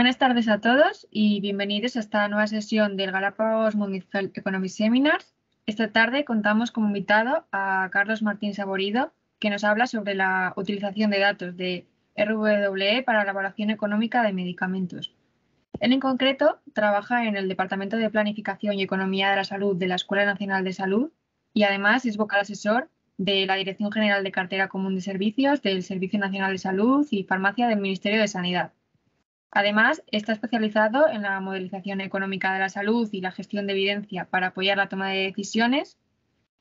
Buenas tardes a todos y bienvenidos a esta nueva sesión del Galapagos Municipal Economy Seminars. Esta tarde contamos como invitado a Carlos Martín Saborido, que nos habla sobre la utilización de datos de RWE para la evaluación económica de medicamentos. Él en concreto trabaja en el Departamento de Planificación y Economía de la Salud de la Escuela Nacional de Salud y además es vocal asesor de la Dirección General de Cartera Común de Servicios del Servicio Nacional de Salud y Farmacia del Ministerio de Sanidad. Además, está especializado en la modelización económica de la salud y la gestión de evidencia para apoyar la toma de decisiones.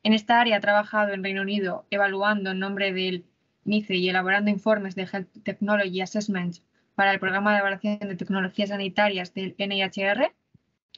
En esta área ha trabajado en Reino Unido evaluando en nombre del NICE y elaborando informes de Health Technology Assessment para el programa de evaluación de tecnologías sanitarias del NIHR.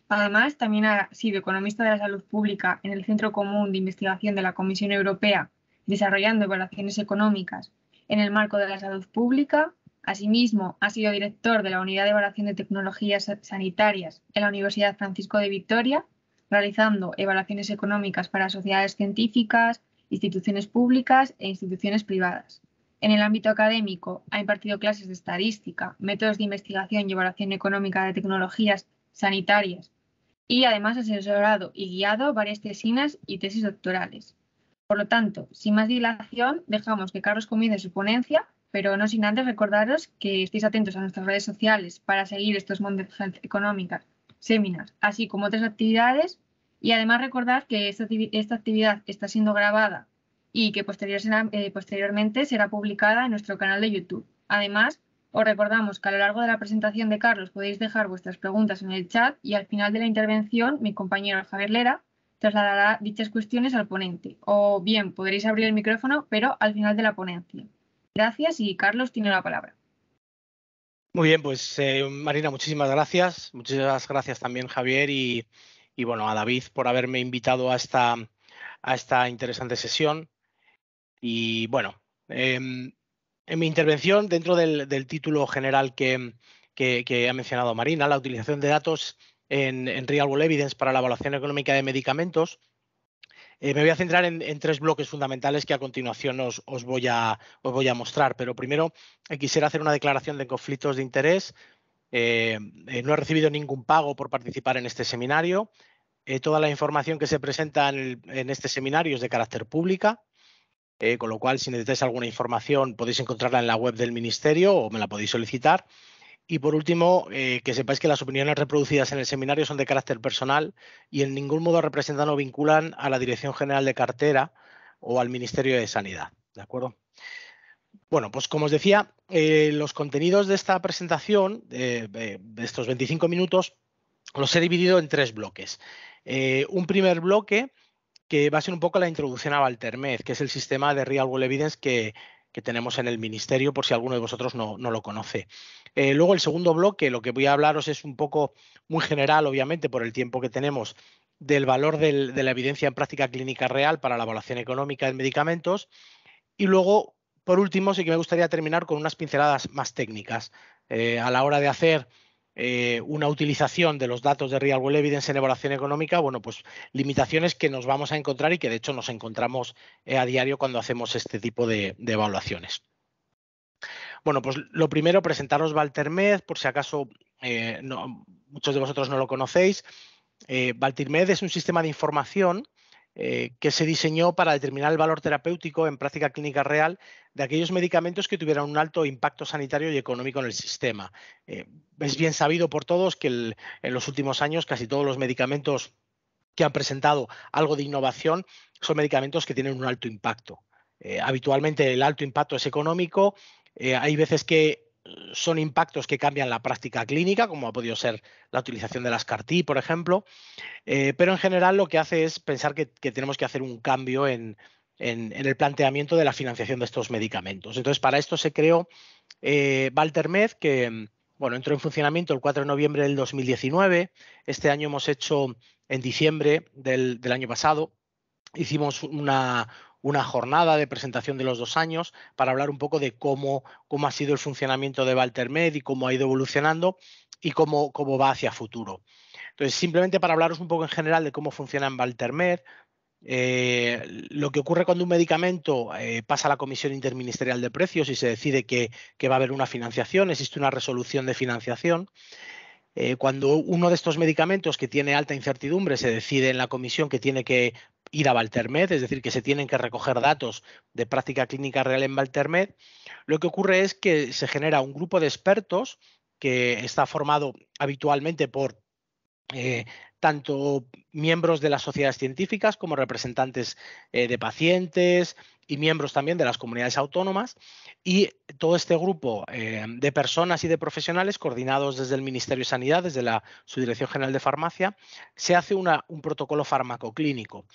Además, también ha sido economista de la salud pública en el Centro Común de Investigación de la Comisión Europea, desarrollando evaluaciones económicas en el marco de la salud pública Asimismo, ha sido director de la Unidad de Evaluación de Tecnologías Sanitarias en la Universidad Francisco de Vitoria, realizando evaluaciones económicas para sociedades científicas, instituciones públicas e instituciones privadas. En el ámbito académico, ha impartido clases de estadística, métodos de investigación y evaluación económica de tecnologías sanitarias y además ha asesorado y guiado varias tesinas y tesis doctorales. Por lo tanto, sin más dilación, dejamos que Carlos comience su ponencia pero no sin antes recordaros que estéis atentos a nuestras redes sociales para seguir estos Monday Económicas, seminars, así como otras actividades. Y además recordar que esta, actividad está siendo grabada y que eh, posteriormente será publicada en nuestro canal de YouTube. Además, os recordamos que a lo largo de la presentación de Carlos podéis dejar vuestras preguntas en el chat y al final de la intervención mi compañero Javier Lera trasladará dichas cuestiones al ponente. O bien podréis abrir el micrófono, pero al final de la ponencia. Gracias y Carlos tiene la palabra. Muy bien, pues eh, Marina, muchísimas gracias. Muchísimas gracias también, Javier, y, bueno, a David por haberme invitado a esta, a esta interesante sesión. Y bueno, em, en mi intervención, dentro del, título general que, ha mencionado Marina, la utilización de datos en, en Real World Evidence para la evaluación económica de medicamentos, eh, me voy a centrar en, tres bloques fundamentales que a continuación os, voy a, mostrar, pero primero eh, quisiera hacer una declaración de conflictos de interés. Eh, no he recibido ningún pago por participar en este seminario. toda la información que se presenta en, en este seminario es de carácter pública, con lo cual si necesitáis alguna información podéis encontrarla en la web del Ministerio o me la podéis solicitar. Y por último, eh, que sepáis que las opiniones reproducidas en el seminario son de carácter personal y en ningún modo representan o vinculan a la Dirección General de Cartera o al Ministerio de Sanidad. ¿De acuerdo? Bueno, pues como os decía, eh, los contenidos de esta presentación, eh, de estos 25 minutos, los he dividido en tres bloques. un primer bloque que va a ser un poco la introducción a Valtermed, que es el sistema de Real World Evidence que, que tenemos en el ministerio, por si alguno de vosotros no, no lo conoce. Eh, luego, el segundo bloque, lo que voy a hablaros es un poco muy general, obviamente, por el tiempo que tenemos, del valor de la evidencia en práctica clínica real para la evaluación económica de medicamentos. Y luego, por último, sí que me gustaría terminar con unas pinceladas más técnicas. Eh, a la hora de hacer eh, una utilización de los datos de Real World Evidence en evaluación económica, bueno, pues limitaciones que nos vamos a encontrar y que de hecho nos encontramos eh, a diario cuando hacemos este tipo de, evaluaciones. Bueno, pues lo primero, presentaros Valtermed, por si acaso eh, muchos de vosotros no lo conocéis. Valtermed es un sistema de información eh, que se diseñó para determinar el valor terapéutico en práctica clínica real de aquellos medicamentos que tuvieran un alto impacto sanitario y económico en el sistema. Eh, es bien sabido por todos que en los últimos años casi todos los medicamentos que han presentado algo de innovación son medicamentos que tienen un alto impacto. Eh, habitualmente el alto impacto es económico, hay veces que son impactos que cambian la práctica clínica, como ha podido ser la utilización de las CARTI, por ejemplo, eh, pero en general lo que hace es pensar que, tenemos que hacer un cambio en, el planteamiento de la financiación de estos medicamentos. Entonces, para esto se creó eh, Walter Valtermed, que bueno, entró en funcionamiento el 4 de noviembre del 2019. Este año hemos hecho, en diciembre del, del año pasado, hicimos una, una jornada de presentación de los dos años para hablar un poco de cómo, cómo ha sido el funcionamiento de Valtermed y cómo ha ido evolucionando y cómo, cómo va hacia futuro. Entonces, simplemente para hablaros un poco en general de cómo funciona en Walter eh, lo que ocurre cuando un medicamento eh, pasa a la Comisión Interministerial de Precios y se decide que, va a haber una financiación, existe una resolución de financiación. Eh, cuando uno de estos medicamentos que tiene alta incertidumbre se decide en la comisión que tiene que ir a Valtermed, es decir, que se tienen que recoger datos de práctica clínica real en Valtermed, lo que ocurre es que se genera un grupo de expertos que está formado habitualmente por eh, tanto miembros de las sociedades científicas como representantes eh, de pacientes y miembros también de las comunidades autónomas y todo este grupo eh, de personas y de profesionales coordinados desde el Ministerio de Sanidad, desde la Subdirección General de Farmacia, se hace un protocolo farmacoclínico.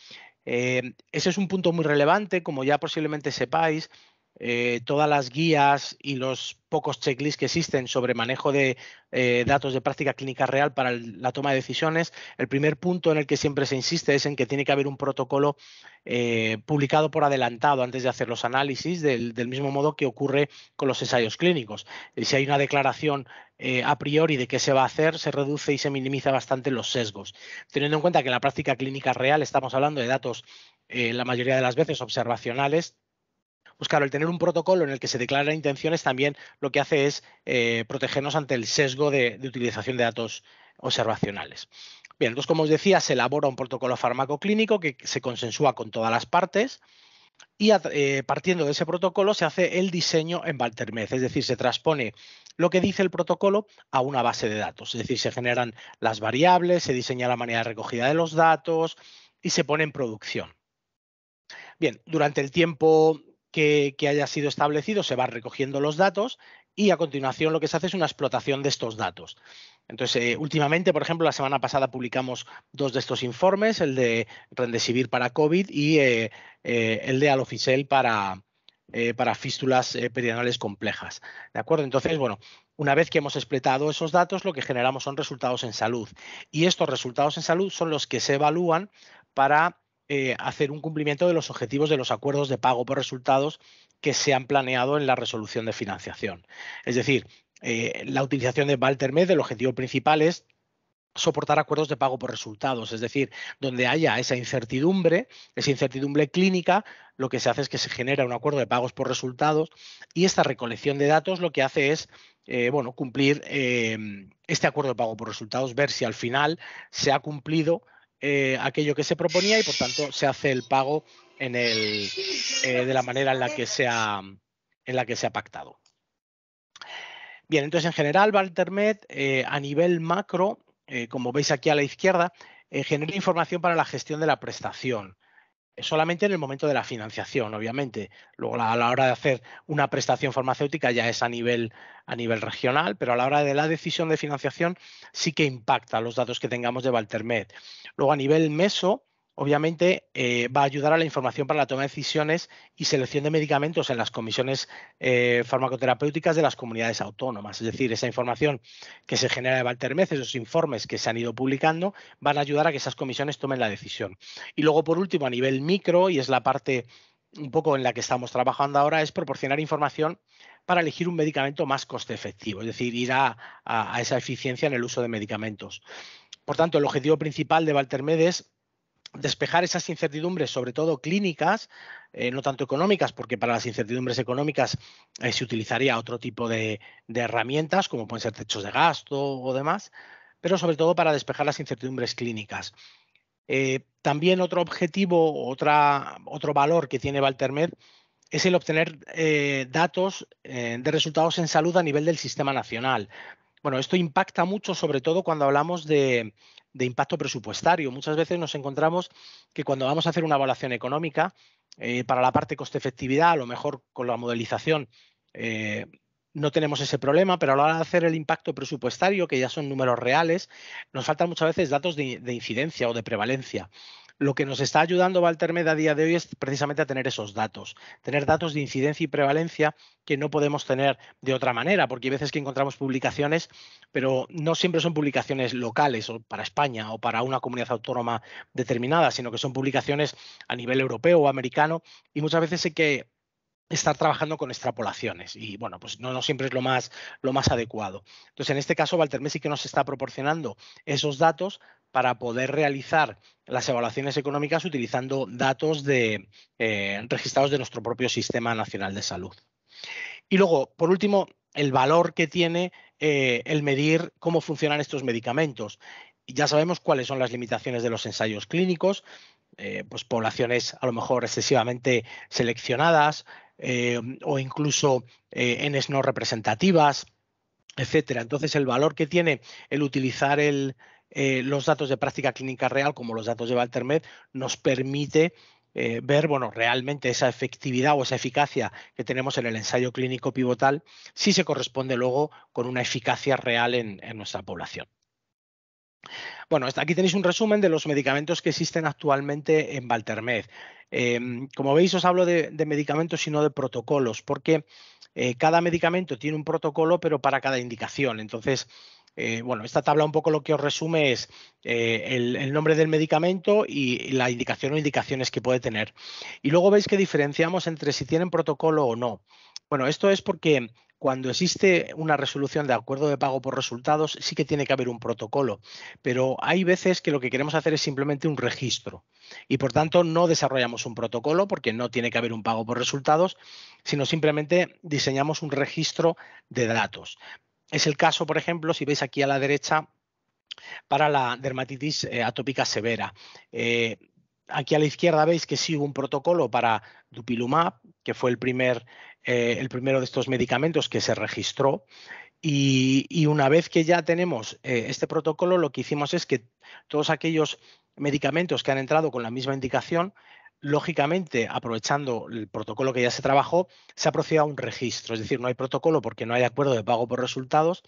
ese es un punto muy relevante, como ya posiblemente sepáis, eh, todas las guías y los pocos checklists que existen sobre manejo de eh, datos de práctica clínica real para la toma de decisiones, el primer punto en el que siempre se insiste es en que tiene que haber un protocolo eh, publicado por adelantado antes de hacer los análisis, del, del, mismo modo que ocurre con los ensayos clínicos. Si hay una declaración a priori de qué se va a hacer, se reduce y se minimiza bastante los sesgos. Teniendo en cuenta que en la práctica clínica real estamos hablando de datos, la mayoría de las veces, observacionales, pues claro, el tener un protocolo en el que se declaran intenciones también lo que hace es eh, protegernos ante el sesgo de, utilización de datos observacionales. Bien, entonces, como os decía, se elabora un protocolo farmacoclínico que se consensúa con todas las partes y eh, partiendo de ese protocolo se hace el diseño en Valtermez, es decir, se transpone lo que dice el protocolo a una base de datos, es decir, se generan las variables, se diseña la manera de recogida de los datos y se pone en producción. Bien, durante el tiempo que, haya sido establecido, se va recogiendo los datos y a continuación lo que se hace es una explotación de estos datos. Entonces, eh, últimamente, por ejemplo, la semana pasada publicamos dos de estos informes, el de Rendesivir para COVID y eh, eh, el de Alofisel para, para fístulas perianales complejas. ¿De acuerdo? Entonces, bueno, una vez que hemos explotado esos datos, lo que generamos son resultados en salud. Y estos resultados en salud son los que se evalúan para eh, hacer un cumplimiento de los objetivos de los acuerdos de pago por resultados que se han planeado en la resolución de financiación. Es decir, eh, la utilización de Valtermed, el objetivo principal es soportar acuerdos de pago por resultados, es decir, donde haya esa incertidumbre, esa incertidumbre clínica, lo que se hace es que se genera un acuerdo de pagos por resultados y esta recolección de datos lo que hace es eh, bueno, cumplir este acuerdo de pago por resultados, ver si al final se ha cumplido eh, aquello que se proponía y por tanto se hace el pago en el, eh, de la manera en la, que se ha, en la que se ha pactado. Bien, entonces en general, Valtermed, eh, a nivel macro, como veis aquí a la izquierda, genera información para la gestión de la prestación solamente en el momento de la financiación, obviamente. Luego a la hora de hacer una prestación farmacéutica ya es a nivel, a nivel regional, pero a la hora de la decisión de financiación sí que impacta los datos que tengamos de Valtermed. Luego a nivel meso, obviamente eh, va a ayudar a la información para la toma de decisiones y selección de medicamentos en las comisiones eh, farmacoterapéuticas de las comunidades autónomas. Es decir, esa información que se genera de Valtermez, esos informes que se han ido publicando, van a ayudar a que esas comisiones tomen la decisión. Y luego, por último, a nivel micro, y es la parte un poco en la que estamos trabajando ahora, es proporcionar información para elegir un medicamento más coste efectivo, es decir, ir a, esa eficiencia en el uso de medicamentos. Por tanto, el objetivo principal de Valtermed es despejar esas incertidumbres, sobre todo clínicas, eh, no tanto económicas, porque para las incertidumbres económicas eh, se utilizaría otro tipo de, herramientas, como pueden ser techos de gasto o demás, pero sobre todo para despejar las incertidumbres clínicas. Eh, también otro objetivo, otra, otro valor que tiene Valtermed es el obtener datos de resultados en salud a nivel del sistema nacional. Bueno, esto impacta mucho, sobre todo cuando hablamos de, de impacto presupuestario. Muchas veces nos encontramos que cuando vamos a hacer una evaluación económica, eh, para la parte coste-efectividad, a lo mejor con la modelización eh, no tenemos ese problema, pero a la hora de hacer el impacto presupuestario, que ya son números reales, nos faltan muchas veces datos de incidencia o de prevalencia. Lo que nos está ayudando Walter a día de hoy es precisamente a tener esos datos, tener datos de incidencia y prevalencia que no podemos tener de otra manera, porque hay veces que encontramos publicaciones, pero no siempre son publicaciones locales o para España o para una comunidad autónoma determinada, sino que son publicaciones a nivel europeo o americano y muchas veces hay que estar trabajando con extrapolaciones y bueno, pues no, siempre es lo más, lo más adecuado. Entonces, en este caso, Walter sí que nos está proporcionando esos datos para poder realizar las evaluaciones económicas utilizando datos de, eh, registrados de nuestro propio Sistema Nacional de Salud. Y luego, por último, el valor que tiene eh, el medir cómo funcionan estos medicamentos. Ya sabemos cuáles son las limitaciones de los ensayos clínicos, eh, pues poblaciones a lo mejor excesivamente seleccionadas o incluso Ns no representativas, etcétera. Entonces, el valor que tiene el utilizar el, eh, los datos de práctica clínica real, como los datos de Valtermed, nos permite eh, ver bueno, realmente esa efectividad o esa eficacia que tenemos en el ensayo clínico pivotal, si se corresponde luego con una eficacia real en, nuestra población. Bueno, aquí tenéis un resumen de los medicamentos que existen actualmente en Valtermed. Em, como veis, os hablo de, medicamentos y no de protocolos, porque eh, cada medicamento tiene un protocolo, pero para cada indicación. Entonces, eh, bueno, esta tabla un poco lo que os resume es eh, el, nombre del medicamento y la indicación o indicaciones que puede tener. Y luego veis que diferenciamos entre si tienen protocolo o no. Bueno, esto es porque cuando existe una resolución de acuerdo de pago por resultados, sí que tiene que haber un protocolo, pero hay veces que lo que queremos hacer es simplemente un registro y por tanto no desarrollamos un protocolo porque no tiene que haber un pago por resultados, sino simplemente diseñamos un registro de datos. Es el caso, por ejemplo, si veis aquí a la derecha, para la dermatitis eh, atópica severa. Eh, aquí a la izquierda veis que sí hubo un protocolo para dupilumab, que fue el, primer, eh, el primero de estos medicamentos que se registró. y una vez que ya tenemos este protocolo, lo que hicimos es que todos aquellos medicamentos que han entrado con la misma indicación lógicamente, aprovechando el protocolo que ya se trabajó, se ha procedido a un registro. Es decir, no hay protocolo porque no hay acuerdo de pago por resultados,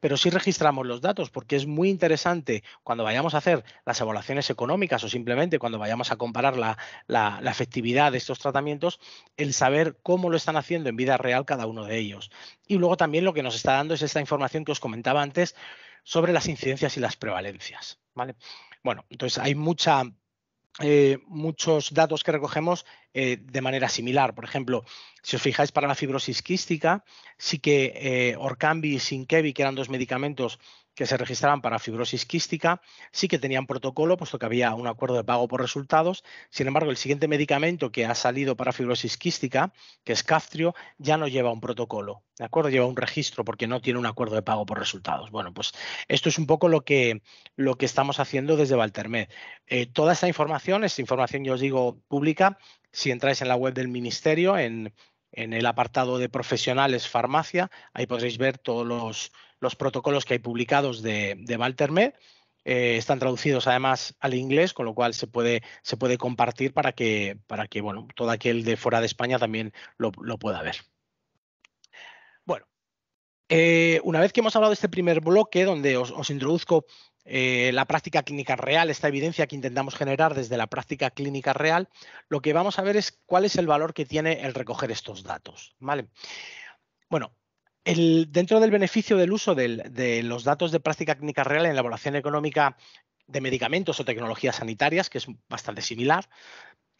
pero sí registramos los datos porque es muy interesante cuando vayamos a hacer las evaluaciones económicas o simplemente cuando vayamos a comparar la, efectividad de estos tratamientos, el saber cómo lo están haciendo en vida real cada uno de ellos. Y luego también lo que nos está dando es esta información que os comentaba antes sobre las incidencias y las prevalencias. ¿vale? Bueno, entonces hay mucha eh, muchos datos que recogemos eh, de manera similar. Por ejemplo, si os fijáis para la fibrosis quística, sí que eh, Orcambi y Sinkevi, que eran dos medicamentos que se registraban para fibrosis quística, sí que tenían protocolo, puesto que había un acuerdo de pago por resultados. Sin embargo, el siguiente medicamento que ha salido para fibrosis quística, que es Castrio, ya no lleva un protocolo, ¿de acuerdo? Lleva un registro porque no tiene un acuerdo de pago por resultados. Bueno, pues esto es un poco lo que, lo que estamos haciendo desde Valtermed. Eh, toda esta información esta información, yo os digo, pública, si entráis en la web del ministerio, en, el apartado de profesionales farmacia, ahí podréis ver todos los, protocolos que hay publicados de, Walter Med. Eh, están traducidos además al inglés, con lo cual se puede, compartir para que, para que todo aquel de fuera de España también lo, pueda ver. Bueno, eh, una vez que hemos hablado de este primer bloque, donde os introduzco eh, la práctica clínica real, esta evidencia que intentamos generar desde la práctica clínica real, lo que vamos a ver es cuál es el valor que tiene el recoger estos datos. ¿vale? Bueno, dentro del beneficio del uso de los datos de práctica clínica real en la evaluación económica de medicamentos o tecnologías sanitarias, que es bastante similar,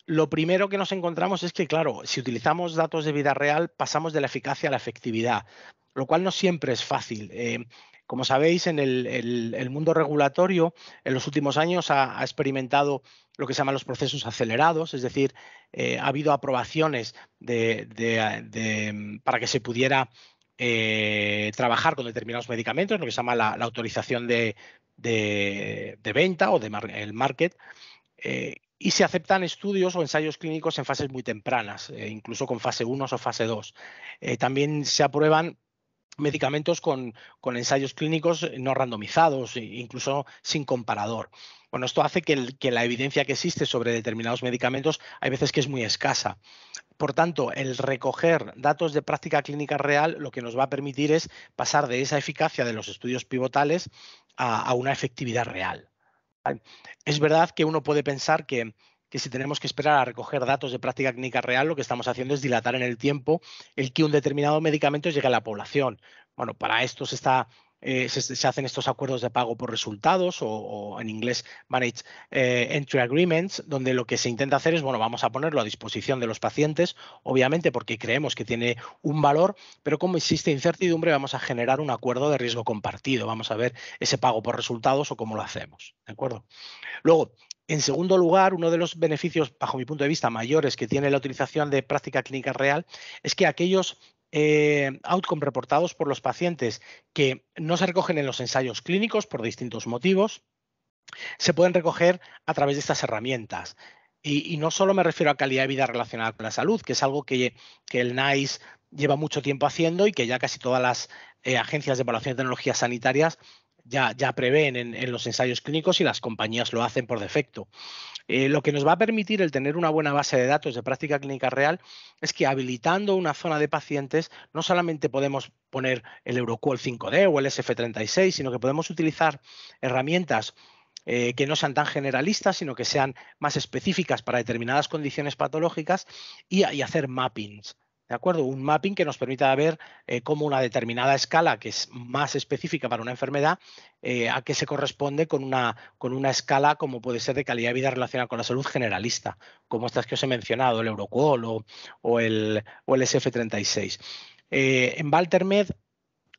lo primero que nos encontramos es que, claro, si utilizamos datos de vida real, pasamos de la eficacia a la efectividad, lo cual no siempre es fácil. Eh, como sabéis, en el, mundo regulatorio en los últimos años ha, experimentado lo que se llaman los procesos acelerados, es decir, eh, ha habido aprobaciones para que se pudiera eh, trabajar con determinados medicamentos, lo que se llama la, autorización de, venta o de el market. Eh, y se aceptan estudios o ensayos clínicos en fases muy tempranas, incluso con fase 1 o fase 2. también se aprueban medicamentos con, ensayos clínicos eh, no randomizados, e incluso sin comparador. Bueno, esto hace que, la evidencia que existe sobre determinados medicamentos hay veces que es muy escasa. Por tanto, el recoger datos de práctica clínica real lo que nos va a permitir es pasar de esa eficacia de los estudios pivotales a una efectividad real. Es verdad que uno puede pensar que que si tenemos que esperar a recoger datos de práctica clínica real, lo que estamos haciendo es dilatar en el tiempo el que un determinado medicamento llegue a la población. Bueno, para esto se eh, hacen estos acuerdos de pago por resultados o, en inglés Managed eh, Entry Agreements, donde lo que se intenta hacer es, bueno, vamos a ponerlo a disposición de los pacientes, obviamente porque creemos que tiene un valor, pero como existe incertidumbre, vamos a generar un acuerdo de riesgo compartido, vamos a ver ese pago por resultados o cómo lo hacemos, ¿de acuerdo? Luego, en segundo lugar, uno de los beneficios, bajo mi punto de vista, mayores que tiene la utilización de práctica clínica real es que aquellos eh, outcomes reportados por los pacientes que no se recogen en los ensayos clínicos por distintos motivos, se pueden recoger a través de estas herramientas. Y, no solo me refiero a calidad de vida relacionada con la salud, que es algo que, el NICE lleva mucho tiempo haciendo y que ya casi todas las eh, agencias de evaluación de tecnologías sanitarias ya, prevén en, los ensayos clínicos y las compañías lo hacen por defecto. Eh, lo que nos va a permitir el tener una buena base de datos de práctica clínica real es que habilitando una zona de pacientes no solamente podemos poner el Euroqual 5D o el SF36, sino que podemos utilizar herramientas eh, que no sean tan generalistas, sino que sean más específicas para determinadas condiciones patológicas y, y hacer mappings. ¿De acuerdo? Un mapping que nos permita ver eh, cómo una determinada escala, que es más específica para una enfermedad, eh, a qué se corresponde con una, con una escala como puede ser de calidad de vida relacionada con la salud generalista, como estas que os he mencionado, el Eurocol o, el, o el SF36. Eh, en Valtermed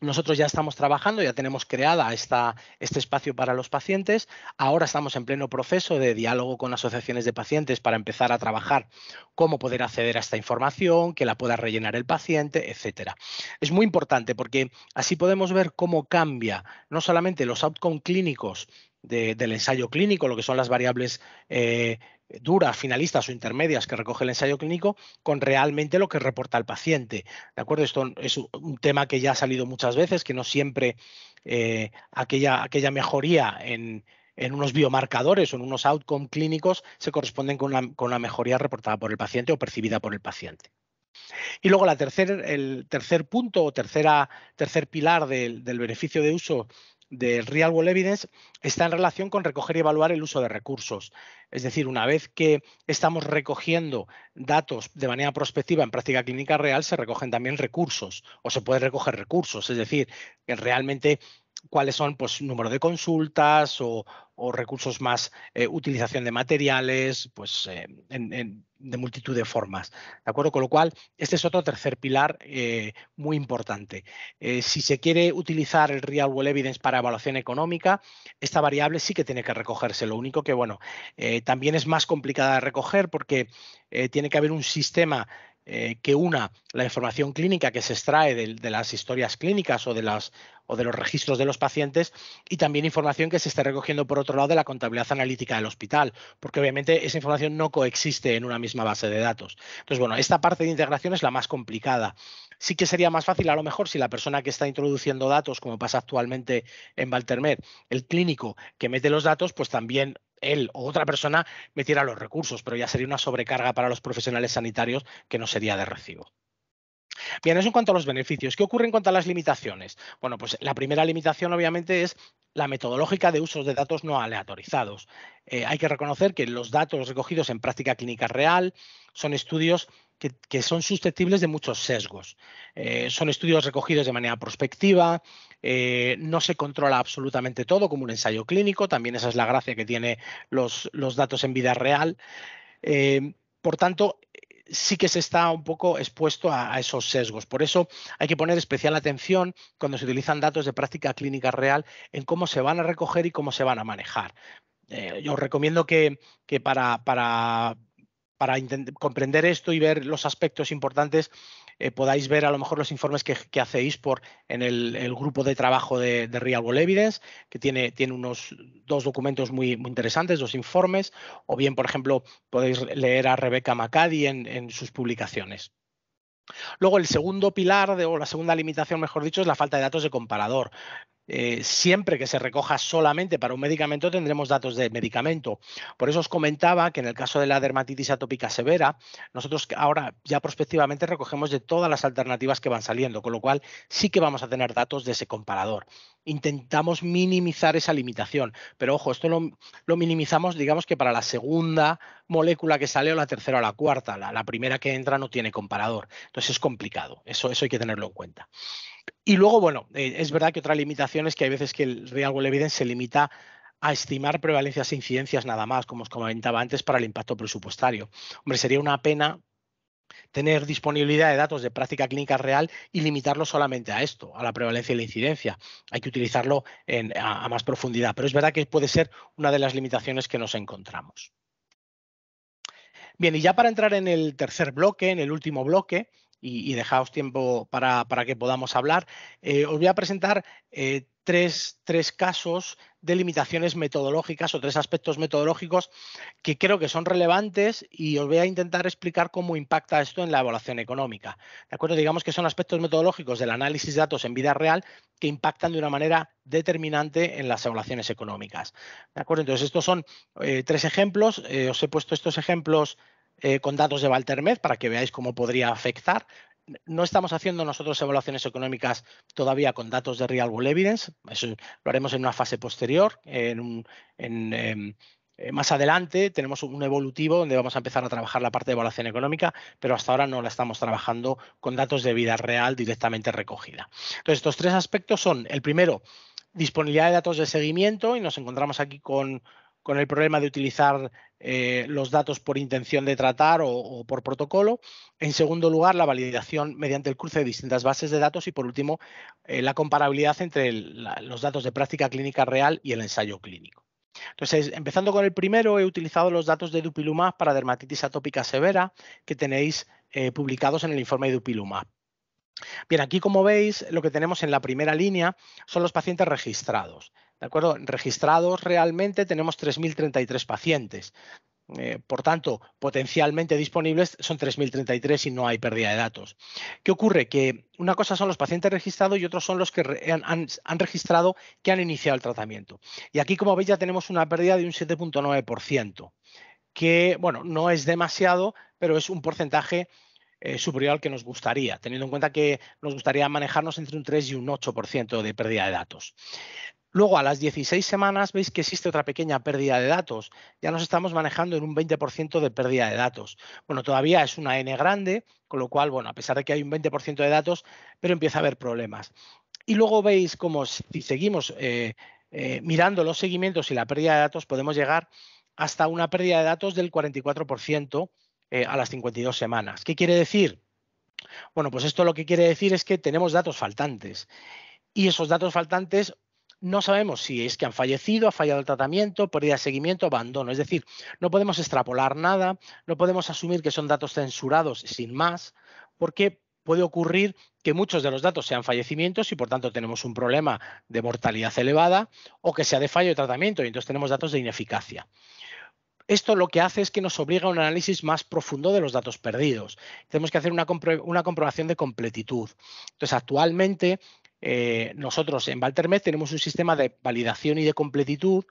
nosotros ya estamos trabajando, ya tenemos creada esta, este espacio para los pacientes. Ahora estamos en pleno proceso de diálogo con asociaciones de pacientes para empezar a trabajar cómo poder acceder a esta información, que la pueda rellenar el paciente, etcétera. Es muy importante porque así podemos ver cómo cambia no solamente los outcomes clínicos del ensayo clínico, lo que son las variables eh, eh, duras, finalistas o intermedias que recoge el ensayo clínico con realmente lo que reporta el paciente. ¿De acuerdo? Esto es un tema que ya ha salido muchas veces, que no siempre eh, aquella, aquella mejoría en, unos biomarcadores o en unos outcome clínicos se corresponden con la, mejoría reportada por el paciente o percibida por el paciente. Y luego la tercer, el tercer punto o tercera, tercer pilar del, del beneficio de uso de Real World Evidence está en relación con recoger y evaluar el uso de recursos. Es decir, una vez que estamos recogiendo datos de manera prospectiva en práctica clínica real, se recogen también recursos o se puede recoger recursos. Es decir, que realmente cuáles son pues número de consultas o, recursos más eh, utilización de materiales, pues eh, de multitud de formas. ¿De acuerdo? Con lo cual, este es otro tercer pilar eh, muy importante. si se quiere utilizar el Real World Evidence para evaluación económica, esta variable sí que tiene que recogerse. Lo único que, bueno, también es más complicada de recoger porque tiene que haber un sistema eh, que una la información clínica que se extrae de, las historias clínicas o de, las, o de los registros de los pacientes y también información que se esté recogiendo por otro lado de la contabilidad analítica del hospital, porque obviamente esa información no coexiste en una misma base de datos. Entonces, bueno, esta parte de integración es la más complicada. Sí que sería más fácil, a lo mejor, si la persona que está introduciendo datos, como pasa actualmente en Valtermed, el clínico que mete los datos, pues también él o otra persona metiera los recursos, pero ya sería una sobrecarga para los profesionales sanitarios que no sería de recibo. Bien, eso en cuanto a los beneficios. ¿Qué ocurre en cuanto a las limitaciones? Bueno, pues la primera limitación obviamente es la metodológica de usos de datos no aleatorizados. Eh, hay que reconocer que los datos recogidos en práctica clínica real son estudios que, son susceptibles de muchos sesgos. Eh, son estudios recogidos de manera prospectiva, eh, no se controla absolutamente todo como un ensayo clínico, también esa es la gracia que tiene los, datos en vida real. Eh, por tanto, sí que se está un poco expuesto a, esos sesgos. Por eso hay que poner especial atención cuando se utilizan datos de práctica clínica real en cómo se van a recoger y cómo se van a manejar. yo os recomiendo que, para para comprender esto y ver los aspectos importantes, eh, podáis ver a lo mejor los informes que, hacéis por en el, grupo de trabajo de, Real World que tiene, unos dos documentos muy, interesantes, dos informes, o bien, por ejemplo, podéis leer a Rebeca Makadi en, sus publicaciones. Luego, el segundo pilar, o la segunda limitación, mejor dicho, es la falta de datos de comparador. Eh, siempre que se recoja solamente para un medicamento tendremos datos de medicamento. Por eso os comentaba que en el caso de la dermatitis atópica severa, nosotros ahora ya prospectivamente recogemos de todas las alternativas que van saliendo, con lo cual sí que vamos a tener datos de ese comparador. Intentamos minimizar esa limitación, pero ojo, esto lo, minimizamos, digamos que para la segunda molécula que sale o la tercera o la cuarta, la, primera que entra no tiene comparador, entonces es complicado, eso hay que tenerlo en cuenta. Y luego, bueno, eh, es verdad que otra limitación es que hay veces que el Real World Evidence se limita a estimar prevalencias e incidencias nada más, como os comentaba antes, para el impacto presupuestario. Hombre, sería una pena tener disponibilidad de datos de práctica clínica real y limitarlo solamente a esto, a la prevalencia y la incidencia. Hay que utilizarlo a, más profundidad, pero es verdad que puede ser una de las limitaciones que nos encontramos. Bien, y ya para entrar en el tercer bloque, en el último bloque, y, dejaos tiempo para, que podamos hablar. Eh, os voy a presentar eh, tres, casos de limitaciones metodológicas o tres aspectos metodológicos que creo que son relevantes y os voy a intentar explicar cómo impacta esto en la evaluación económica. ¿De acuerdo? Digamos que son aspectos metodológicos del análisis de datos en vida real que impactan de una manera determinante en las evaluaciones económicas. ¿De acuerdo? Entonces, estos son eh, tres ejemplos. os he puesto estos ejemplos eh, con datos de Valtermed para que veáis cómo podría afectar. No estamos haciendo nosotros evaluaciones económicas todavía con datos de Real World Evidence, eso lo haremos en una fase posterior, en, em, eh, más adelante tenemos un evolutivo donde vamos a empezar a trabajar la parte de evaluación económica, pero hasta ahora no la estamos trabajando con datos de vida real directamente recogida. Entonces, estos tres aspectos son, el primero, disponibilidad de datos de seguimiento, y nos encontramos aquí con, con el problema de utilizar eh, los datos por intención de tratar o, por protocolo. En segundo lugar, la validación mediante el cruce de distintas bases de datos. Y por último, eh, la comparabilidad entre los datos de práctica clínica real y el ensayo clínico. Entonces, empezando con el primero, he utilizado los datos de Dupilumab para dermatitis atópica severa que tenéis eh, publicados en el informe de Dupilumab. Bien, aquí como veis, lo que tenemos en la primera línea son los pacientes registrados. ¿De acuerdo? Registrados realmente tenemos 3.033 pacientes. Eh, por tanto, potencialmente disponibles son 3.033 y no hay pérdida de datos. ¿Qué ocurre? Que una cosa son los pacientes registrados y otros son los que han, registrado que han iniciado el tratamiento. Y aquí, como veis, ya tenemos una pérdida de un 7.9%, que, bueno, no es demasiado, pero es un porcentaje eh, superior al que nos gustaría, teniendo en cuenta que nos gustaría manejarnos entre un 3 y un 8% de pérdida de datos. Luego, a las 16 semanas, veis que existe otra pequeña pérdida de datos. Ya nos estamos manejando en un 20% de pérdida de datos. Bueno, todavía es una N grande, con lo cual, bueno, a pesar de que hay un 20% de datos, pero empieza a haber problemas. Y luego veis cómo si seguimos eh, eh, mirando los seguimientos y la pérdida de datos, podemos llegar hasta una pérdida de datos del 44% eh, a las 52 semanas. ¿Qué quiere decir? Bueno, pues esto lo que quiere decir es que tenemos datos faltantes y esos datos faltantes no sabemos si es que han fallecido, ha fallado el tratamiento, pérdida de seguimiento, abandono. Es decir, no podemos extrapolar nada, no podemos asumir que son datos censurados sin más, porque puede ocurrir que muchos de los datos sean fallecimientos y por tanto tenemos un problema de mortalidad elevada o que sea de fallo de tratamiento y entonces tenemos datos de ineficacia. Esto lo que hace es que nos obliga a un análisis más profundo de los datos perdidos. Tenemos que hacer una, comprobación de completitud. Entonces, actualmente eh, nosotros en Valtermed tenemos un sistema de validación y de completitud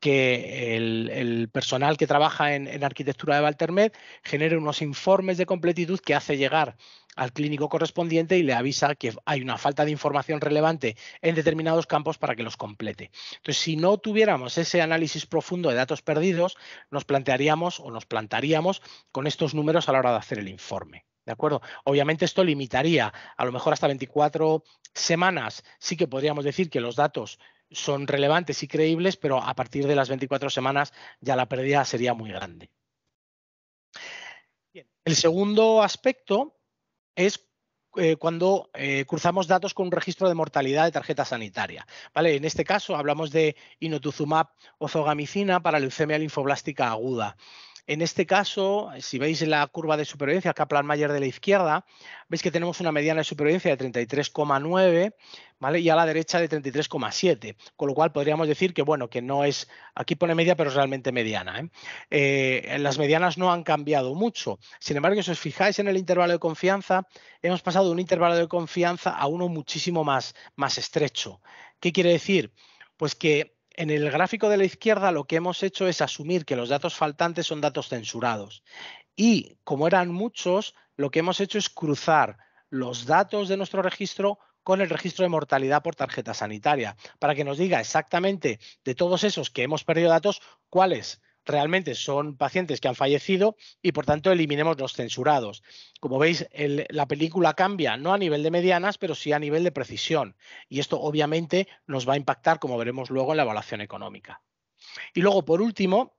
que el, personal que trabaja en, arquitectura de Valtermed genere unos informes de completitud que hace llegar al clínico correspondiente y le avisa que hay una falta de información relevante en determinados campos para que los complete. Entonces, si no tuviéramos ese análisis profundo de datos perdidos, nos plantearíamos o nos plantaríamos con estos números a la hora de hacer el informe. ¿De acuerdo? Obviamente esto limitaría a lo mejor hasta 24 semanas. Sí que podríamos decir que los datos son relevantes y creíbles, pero a partir de las 24 semanas ya la pérdida sería muy grande. El segundo aspecto es eh, cuando eh, cruzamos datos con un registro de mortalidad de tarjeta sanitaria. ¿vale? En este caso hablamos de inotuzumab o zogamicina para leucemia linfoblástica aguda. En este caso, si veis la curva de supervivencia, kaplan Mayer de la izquierda, veis que tenemos una mediana de supervivencia de 33,9 ¿vale? y a la derecha de 33,7, con lo cual podríamos decir que, bueno, que no es, aquí pone media, pero es realmente mediana. ¿eh? Eh, las medianas no han cambiado mucho. Sin embargo, si os fijáis en el intervalo de confianza, hemos pasado de un intervalo de confianza a uno muchísimo más, más estrecho. ¿Qué quiere decir? Pues que en el gráfico de la izquierda lo que hemos hecho es asumir que los datos faltantes son datos censurados. Y como eran muchos, lo que hemos hecho es cruzar los datos de nuestro registro con el registro de mortalidad por tarjeta sanitaria, para que nos diga exactamente de todos esos que hemos perdido datos, cuáles realmente son pacientes que han fallecido y por tanto eliminemos los censurados. Como veis, la película cambia no a nivel de medianas, pero sí a nivel de precisión. Y esto obviamente nos va a impactar, como veremos luego, en la evaluación económica. Y luego, por último,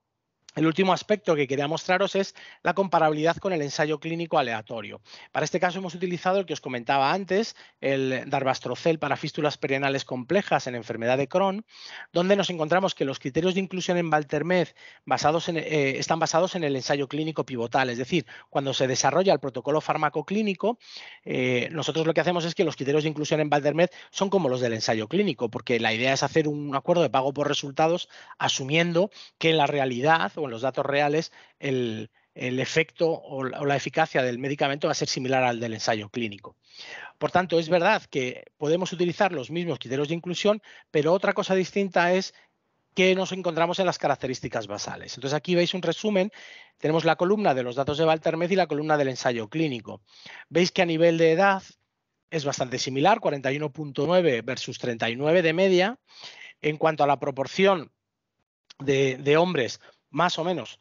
el último aspecto que quería mostraros es la comparabilidad con el ensayo clínico aleatorio. Para este caso hemos utilizado el que os comentaba antes, el darbastrocel para fístulas perianales complejas en enfermedad de Crohn, donde nos encontramos que los criterios de inclusión en Valtermed eh, están basados en el ensayo clínico pivotal, es decir, cuando se desarrolla el protocolo farmacoclínico, clínico, eh, nosotros lo que hacemos es que los criterios de inclusión en Valtermed son como los del ensayo clínico, porque la idea es hacer un acuerdo de pago por resultados asumiendo que en la realidad o los datos reales, el, efecto o la eficacia del medicamento va a ser similar al del ensayo clínico. Por tanto, es verdad que podemos utilizar los mismos criterios de inclusión, pero otra cosa distinta es que nos encontramos en las características basales. Entonces aquí veis un resumen, tenemos la columna de los datos de Valtermez y la columna del ensayo clínico. Veis que a nivel de edad es bastante similar, 41.9 versus 39 de media. En cuanto a la proporción de hombres, más o menos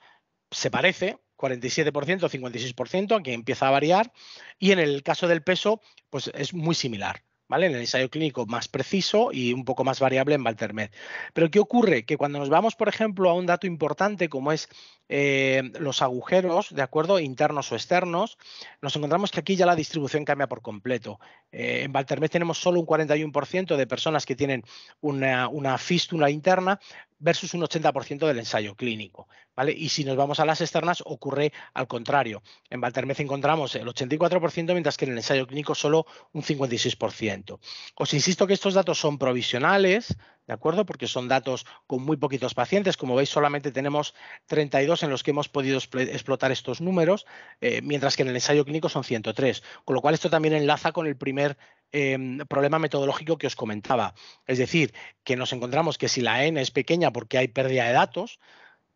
se parece, 47%, 56%, que empieza a variar, y en el caso del peso, pues es muy similar. ¿Vale? En el ensayo clínico más preciso y un poco más variable en Valtermed. Pero ¿qué ocurre? Que cuando nos vamos, por ejemplo, a un dato importante como es eh, los agujeros, ¿de acuerdo? Internos o externos, nos encontramos que aquí ya la distribución cambia por completo. Eh, en Valtermed tenemos solo un 41% de personas que tienen una, una, fístula interna, versus un 80% del ensayo clínico. ¿vale? Y si nos vamos a las externas, ocurre al contrario. En Valtermez encontramos el 84%, mientras que en el ensayo clínico solo un 56%. Os insisto que estos datos son provisionales, ¿de acuerdo? Porque son datos con muy poquitos pacientes. Como veis, solamente tenemos 32 en los que hemos podido explotar estos números, eh, mientras que en el ensayo clínico son 103. Con lo cual, esto también enlaza con el primer em, problema metodológico que os comentaba. Es decir, que nos encontramos que si la N es pequeña porque hay pérdida de datos,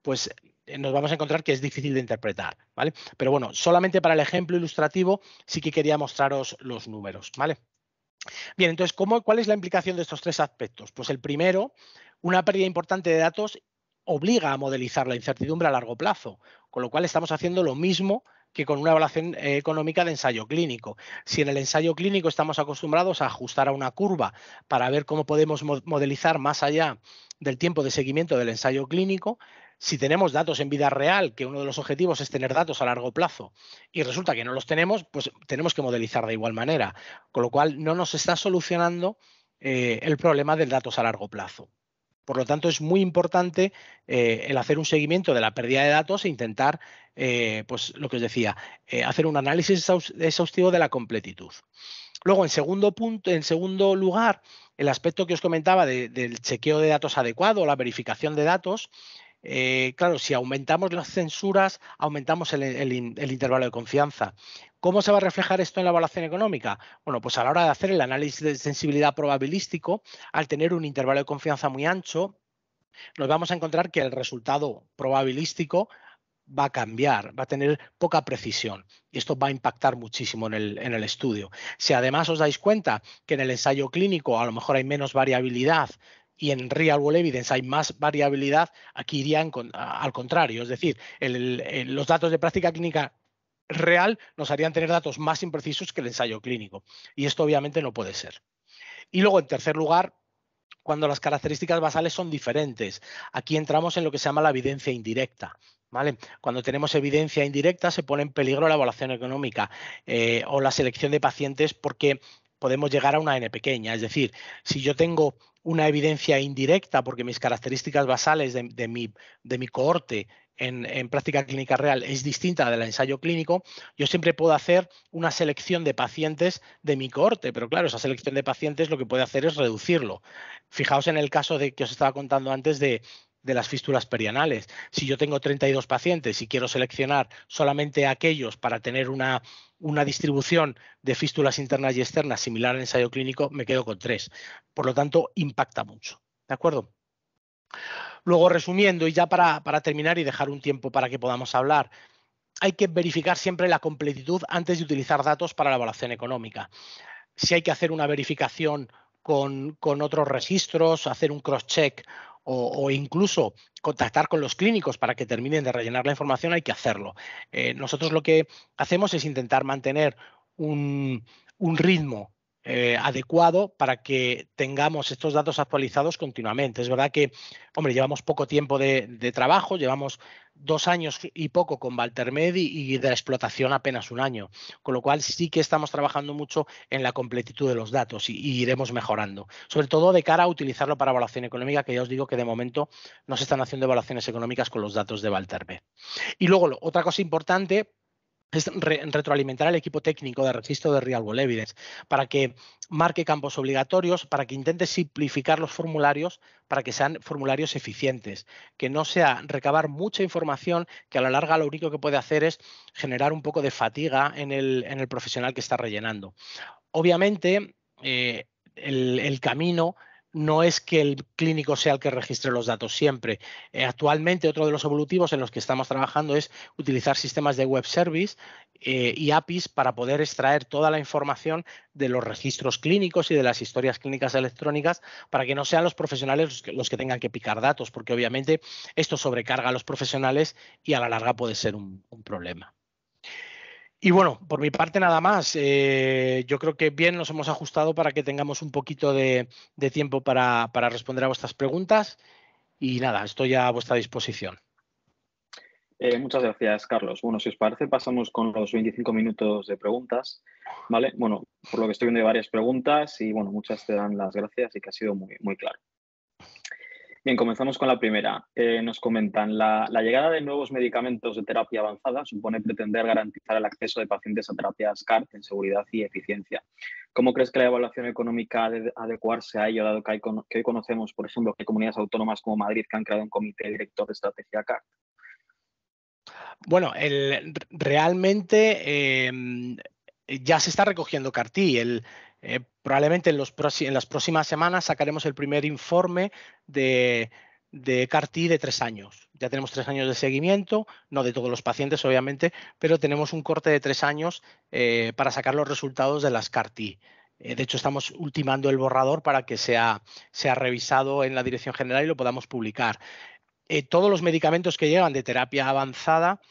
pues eh, nos vamos a encontrar que es difícil de interpretar, ¿vale? Pero bueno, solamente para el ejemplo ilustrativo sí que quería mostraros los números, ¿vale? Bien, entonces, ¿cuál es la implicación de estos tres aspectos? Pues el primero, una pérdida importante de datos obliga a modelizar la incertidumbre a largo plazo, con lo cual estamos haciendo lo mismo que con una evaluación eh, económica de ensayo clínico. Si en el ensayo clínico estamos acostumbrados a ajustar a una curva para ver cómo podemos modelizar más allá del tiempo de seguimiento del ensayo clínico, si tenemos datos en vida real, que uno de los objetivos es tener datos a largo plazo, y resulta que no los tenemos, pues tenemos que modelizar de igual manera, con lo cual no nos está solucionando eh, el problema del datos a largo plazo. Por lo tanto, es muy importante eh, el hacer un seguimiento de la pérdida de datos e intentar, eh, pues lo que os decía, hacer un análisis exhaustivo de la completitud. Luego, en segundo punto, en segundo lugar, el aspecto que os comentaba del chequeo de datos adecuado, la verificación de datos, eh, claro, si aumentamos las censuras, aumentamos el, intervalo de confianza. ¿Cómo se va a reflejar esto en la evaluación económica? Bueno, pues a la hora de hacer el análisis de sensibilidad probabilístico, al tener un intervalo de confianza muy ancho, nos vamos a encontrar que el resultado probabilístico va a cambiar, va a tener poca precisión y esto va a impactar muchísimo en el, estudio. Si además os dais cuenta que en el ensayo clínico a lo mejor hay menos variabilidad y en real world evidence hay más variabilidad, aquí irían al contrario. Es decir, eh, los datos de práctica clínica real nos harían tener datos más imprecisos que el ensayo clínico. Y esto obviamente no puede ser. Y luego, en tercer lugar, cuando las características basales son diferentes. Aquí entramos en lo que se llama la evidencia indirecta. ¿Vale? Cuando tenemos evidencia indirecta se pone en peligro la evaluación económica eh, o la selección de pacientes porque podemos llegar a una n pequeña. Es decir, si yo tengo una evidencia indirecta porque mis características basales de, mi, de mi, cohorte en, en, práctica clínica real es distinta del ensayo clínico, yo siempre puedo hacer una selección de pacientes de mi cohorte, pero claro, esa selección de pacientes lo que puede hacer es reducirlo. Fijaos en el caso de que os estaba contando antes de, de las fístulas perianales. Si yo tengo 32 pacientes y quiero seleccionar solamente aquellos para tener una, distribución de fístulas internas y externas similar al ensayo clínico, me quedo con tres. Por lo tanto, impacta mucho. ¿De acuerdo? Luego, resumiendo, y ya para, terminar y dejar un tiempo para que podamos hablar, hay que verificar siempre la completitud antes de utilizar datos para la evaluación económica. Si hay que hacer una verificación con otros registros, hacer un cross-check o, incluso contactar con los clínicos para que terminen de rellenar la información, hay que hacerlo. Eh, nosotros lo que hacemos es intentar mantener un, un ritmo eh, adecuado para que tengamos estos datos actualizados continuamente. Es verdad que, hombre, llevamos poco tiempo de, trabajo, llevamos dos años y poco con Valtermed y, y, de la explotación apenas un año, con lo cual sí que estamos trabajando mucho en la completitud de los datos y, iremos mejorando, sobre todo de cara a utilizarlo para evaluación económica, que ya os digo que de momento no se están haciendo evaluaciones económicas con los datos de Valtermed. Y luego, otra cosa importante es retroalimentar al equipo técnico de registro de Real World para que marque campos obligatorios, para que intente simplificar los formularios, para que sean formularios eficientes, que no sea recabar mucha información que a la larga lo único que puede hacer es generar un poco de fatiga en el, profesional que está rellenando. Obviamente, eh, el, camino no es que el clínico sea el que registre los datos siempre. Eh, actualmente, otro de los evolutivos en los que estamos trabajando es utilizar sistemas de web service eh, y APIs para poder extraer toda la información de los registros clínicos y de las historias clínicas electrónicas para que no sean los profesionales los que, tengan que picar datos, porque obviamente esto sobrecarga a los profesionales y a la larga puede ser un problema. Y bueno, por mi parte nada más. Eh, yo creo que bien nos hemos ajustado para que tengamos un poquito de, tiempo para, responder a vuestras preguntas. Y nada, estoy a vuestra disposición. Eh, muchas gracias, Carlos. Bueno, si os parece, pasamos con los 25 minutos de preguntas. ¿Vale? Bueno, por lo que estoy viendo hay varias preguntas y bueno, muchas te dan las gracias y que ha sido muy, muy claro. Bien, comenzamos con la primera. Eh, nos comentan, la, llegada de nuevos medicamentos de terapia avanzada supone pretender garantizar el acceso de pacientes a terapias CART en seguridad y eficiencia. ¿Cómo crees que la evaluación económica ha de adecuarse a ello, dado que, hoy conocemos, por ejemplo, que comunidades autónomas como Madrid que han creado un comité director de estrategia CART? Bueno, realmente eh, ya se está recogiendo CARTI. El, eh, probablemente en, los en, las próximas semanas sacaremos el primer informe de, de e CARTI de tres años. Ya tenemos tres años de seguimiento, no de todos los pacientes, obviamente, pero tenemos un corte de tres años eh, para sacar los resultados de las e CARTI. Eh, de hecho, estamos ultimando el borrador para que sea, sea revisado en la Dirección General y lo podamos publicar. todos los medicamentos que llegan de terapia avanzada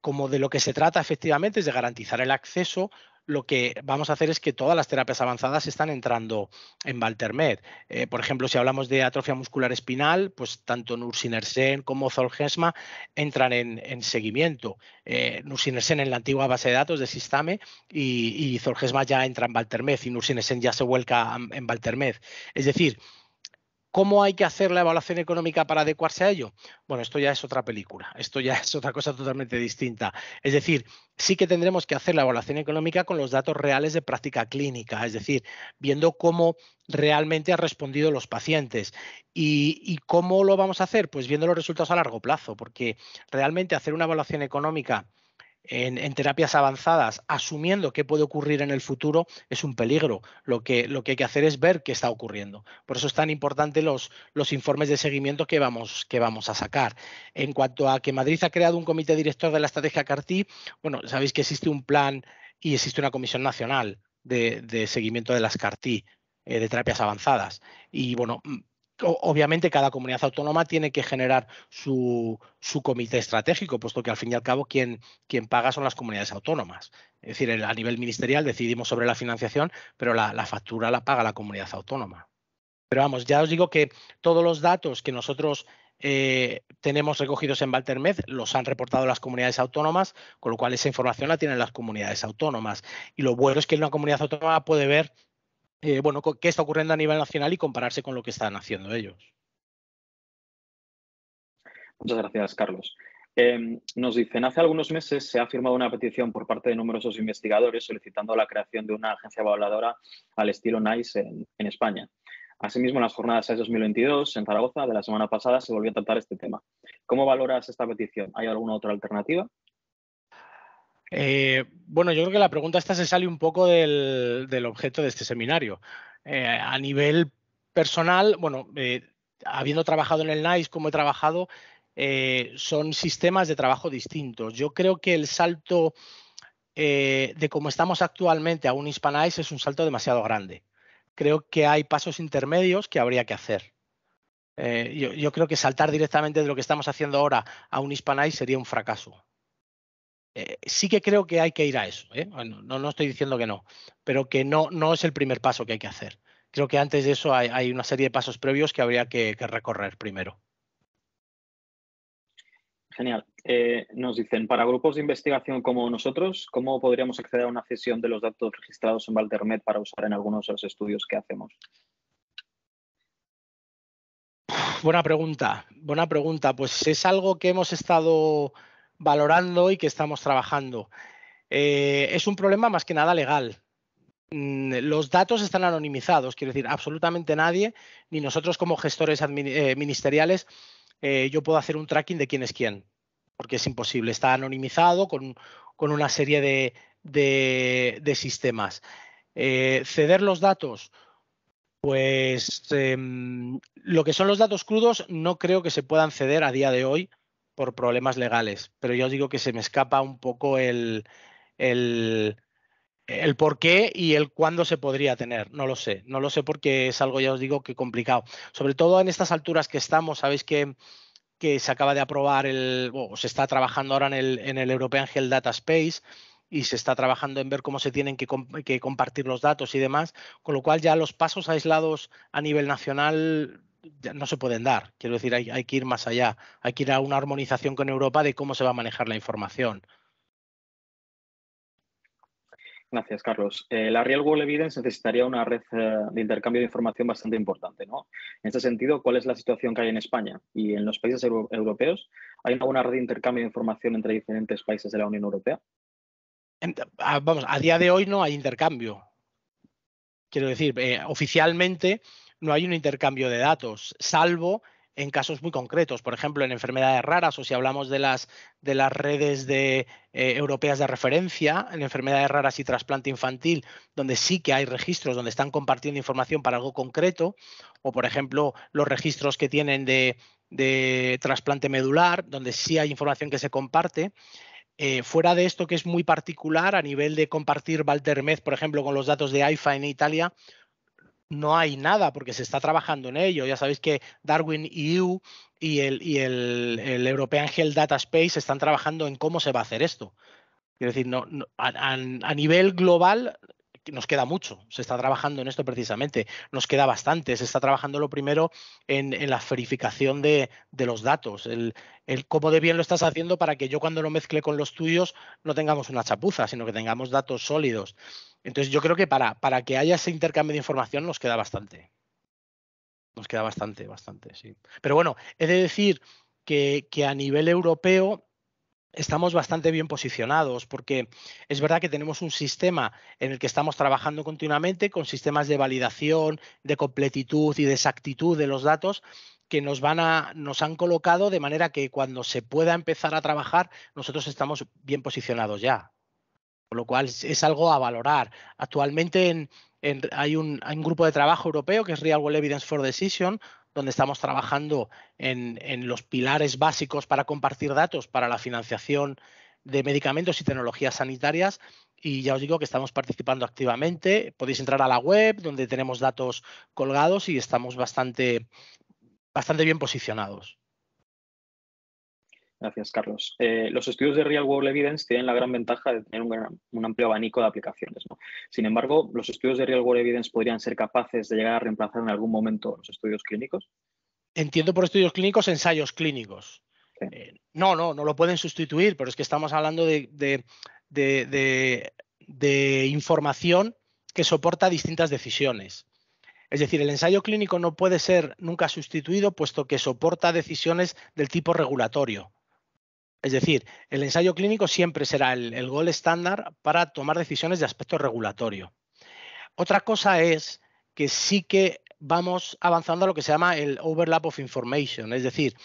como de lo que se trata efectivamente es de garantizar el acceso, lo que vamos a hacer es que todas las terapias avanzadas están entrando en Valtermed. Eh, por ejemplo, si hablamos de atrofia muscular espinal, pues tanto Nursinersen como Zolgensma entran en, seguimiento. Eh, Nursinersen en la antigua base de datos de Sistame y, y ya entra en Valtermed y Nursinersen ya se vuelca en Valtermed. Es decir, ¿Cómo hay que hacer la evaluación económica para adecuarse a ello? Bueno, esto ya es otra película, esto ya es otra cosa totalmente distinta. Es decir, sí que tendremos que hacer la evaluación económica con los datos reales de práctica clínica, es decir, viendo cómo realmente han respondido los pacientes. ¿Y, cómo lo vamos a hacer? Pues viendo los resultados a largo plazo, porque realmente hacer una evaluación económica en, terapias avanzadas, asumiendo qué puede ocurrir en el futuro, es un peligro. Lo que, lo que hay que hacer es ver qué está ocurriendo. Por eso es tan importante los, los informes de seguimiento que vamos, que vamos a sacar. En cuanto a que Madrid ha creado un comité director de la estrategia CARTI, bueno, sabéis que existe un plan y existe una comisión nacional de, de seguimiento de las CARTI, eh, de terapias avanzadas. Y bueno, obviamente cada comunidad autónoma tiene que generar su, comité estratégico, puesto que al fin y al cabo quien, paga son las comunidades autónomas. Es decir, a nivel ministerial decidimos sobre la financiación, pero la, factura la paga la comunidad autónoma. Pero vamos, ya os digo que todos los datos que nosotros eh, tenemos recogidos en Valtermed los han reportado las comunidades autónomas, con lo cual esa información la tienen las comunidades autónomas. Y lo bueno es que una comunidad autónoma puede ver eh, bueno, qué está ocurriendo a nivel nacional y compararse con lo que están haciendo ellos. Muchas gracias, Carlos. Em, nos dicen, hace algunos meses se ha firmado una petición por parte de numerosos investigadores solicitando la creación de una agencia evaluadora al estilo NICE en, España. Asimismo, en las jornadas de 2022 en Zaragoza de la semana pasada se volvió a tratar este tema. ¿Cómo valoras esta petición? ¿Hay alguna otra alternativa? Eh, bueno, yo creo que la pregunta esta se sale un poco del, objeto de este seminario. Eh, a nivel personal, bueno, eh, habiendo trabajado en el NICE como he trabajado, son sistemas de trabajo distintos. Yo creo que el salto de cómo estamos actualmente a un hispanais es un salto demasiado grande. Creo que hay pasos intermedios que habría que hacer. Yo, creo que saltar directamente de lo que estamos haciendo ahora a un hispanais sería un fracaso eh, sí que creo que hay que ir a eso. ¿eh? No, no, estoy diciendo que no, pero que no, no es el primer paso que hay que hacer. Creo que antes de eso hay, una serie de pasos previos que habría que, recorrer primero. Genial. Eh, nos dicen, para grupos de investigación como nosotros, ¿cómo podríamos acceder a una cesión de los datos registrados en Valtermed para usar en algunos de los estudios que hacemos? Buena pregunta, buena pregunta. Pues es algo que hemos estado valorando y que estamos trabajando. Eh, es un problema más que nada legal. Mm, los datos están anonimizados, quiero decir, absolutamente nadie, ni nosotros como gestores eh, ministeriales, eh, yo puedo hacer un tracking de quién es quién, porque es imposible, está anonimizado con, con una serie de, de sistemas. ceder los datos, pues em, lo que son los datos crudos no creo que se puedan ceder a día de hoy por problemas legales. Pero yo os digo que se me escapa un poco el, el, por qué y el cuándo se podría tener. No lo sé, no lo sé porque es algo, ya os digo, que complicado. Sobre todo en estas alturas que estamos, sabéis que se acaba de aprobar el, o se está trabajando ahora en el, en el European Health Data Space y se está trabajando en ver cómo se tienen que, que, compartir los datos y demás, con lo cual ya los pasos aislados a nivel nacional no se pueden dar. Quiero decir, hay, que ir más allá. Hay que ir a una armonización con Europa de cómo se va a manejar la información. Gracias, Carlos. Eh, la Real World Evidence necesitaría una red eh, de intercambio de información bastante importante, ¿no? En ese sentido, ¿cuál es la situación que hay en España y en los países europeos? ¿Hay alguna red de intercambio de información entre diferentes países de la Unión Europea? Ah, vamos, a día de hoy no hay intercambio. Quiero decir, eh, oficialmente no hay un intercambio de datos, salvo en casos muy concretos, por ejemplo, en enfermedades raras o si hablamos de las, de las redes de, eh, europeas de referencia, en enfermedades raras y trasplante infantil, donde sí que hay registros, donde están compartiendo información para algo concreto, o por ejemplo los registros que tienen de, de trasplante medular, donde sí hay información que se comparte. Eh, fuera de esto que es muy particular a nivel de compartir Valtermez, por ejemplo, con los datos de AIFA en Italia, no hay nada porque se está trabajando en ello. Ya sabéis que Darwin EU y el, y el, European Health Data Space están trabajando en cómo se va a hacer esto. Quiero decir, no, a, nivel global nos queda mucho, se está trabajando en esto precisamente, nos queda bastante, se está trabajando lo primero en, la verificación de, los datos, el, cómo de bien lo estás haciendo para que yo cuando lo mezcle con los tuyos no tengamos una chapuza, sino que tengamos datos sólidos. Entonces yo creo que para, para que haya ese intercambio de información nos queda bastante. Nos queda bastante, bastante, sí. Pero bueno, he de decir que, que a nivel europeo estamos bastante bien posicionados porque es verdad que tenemos un sistema en el que estamos trabajando continuamente con sistemas de validación, de completitud y de exactitud de los datos que nos van a nos han colocado de manera que cuando se pueda empezar a trabajar nosotros estamos bien posicionados ya. con lo cual es algo a valorar. Actualmente hay, un, hay, un, grupo de trabajo europeo que es Real World Evidence for Decision, donde estamos trabajando en, los pilares básicos para compartir datos para la financiación de medicamentos y tecnologías sanitarias y ya os digo que estamos participando activamente. Podéis entrar a la web donde tenemos datos colgados y estamos bastante, bastante bien posicionados. Gracias, Carlos. Eh, los estudios de Real World Evidence tienen la gran ventaja de tener un, amplio abanico de aplicaciones. Sin embargo, ¿los estudios de Real World Evidence podrían ser capaces de llegar a reemplazar en algún momento los estudios clínicos? Entiendo por estudios clínicos ensayos clínicos. Eh, no, no, no lo pueden sustituir, pero es que estamos hablando de información que soporta distintas decisiones. Es decir, el ensayo clínico no puede ser nunca sustituido, puesto que soporta decisiones del tipo regulatorio es decir, el ensayo clínico siempre será el, gol estándar para tomar decisiones de aspecto regulatorio. Otra cosa es que sí que vamos avanzando a lo que se llama el overlap of information, es decir,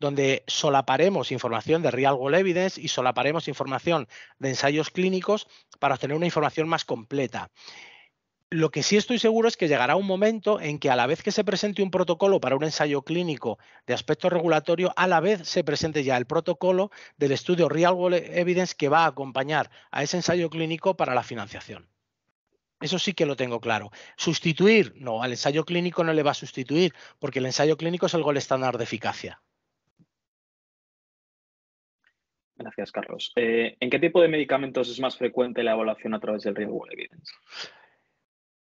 donde solaparemos información de real world evidence y solaparemos información de ensayos clínicos para obtener una información más completa. Lo que sí estoy seguro es que llegará un momento en que a la vez que se presente un protocolo para un ensayo clínico de aspecto regulatorio, a la vez se presente ya el protocolo del estudio Real World Evidence que va a acompañar a ese ensayo clínico para la financiación. Eso sí que lo tengo claro. Sustituir, no, al ensayo clínico no le va a sustituir, porque el ensayo clínico es el gol estándar de eficacia. Gracias, Carlos. Eh, ¿En qué tipo de medicamentos es más frecuente la evaluación a través del Real World Evidence?